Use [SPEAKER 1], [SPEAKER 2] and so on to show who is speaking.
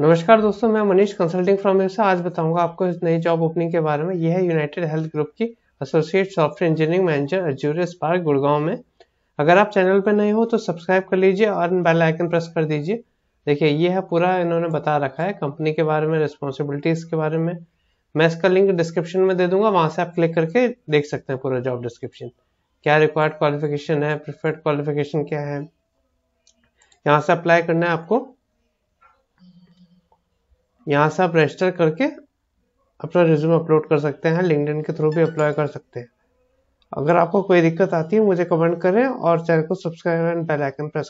[SPEAKER 1] नमस्कार दोस्तों मैं मनीष कंसल्टिंग फ्रॉम हिस्सा आज बताऊंगा आपको इस नई जॉब ओपनिंग के बारे में यह है यूनाइटेड हेल्थ ग्रुप की एसोसिएट सॉफ्टवेयर इंजीनियरिंग मैनेजर अर्जूरियस पार्क गुड़गांव में अगर आप चैनल पर नए हो तो सब्सक्राइब कर लीजिए और बेल आइकन प्रेस कर दीजिए देखिए ये है पूरा इन्होंने बता रखा है कंपनी के बारे में रिस्पॉन्सिबिलिटीज के बारे में मैं इसका लिंक डिस्क्रिप्शन में दे दूंगा वहां से आप क्लिक करके देख सकते हैं पूरा जॉब डिस्क्रिप्शन क्या रिक्वायर्ड क्वालिफिकेशन है प्रिफर्ड क्वालिफिकेशन क्या है यहाँ से अप्लाई करना है आपको यहाँ से आप रजिस्टर करके अपना रिज्यूम अपलोड कर सकते हैं लिंकडिन के थ्रू भी अप्लाई कर सकते हैं अगर आपको कोई दिक्कत आती है मुझे कमेंट करें और
[SPEAKER 2] चैनल को subscribe and bell icon press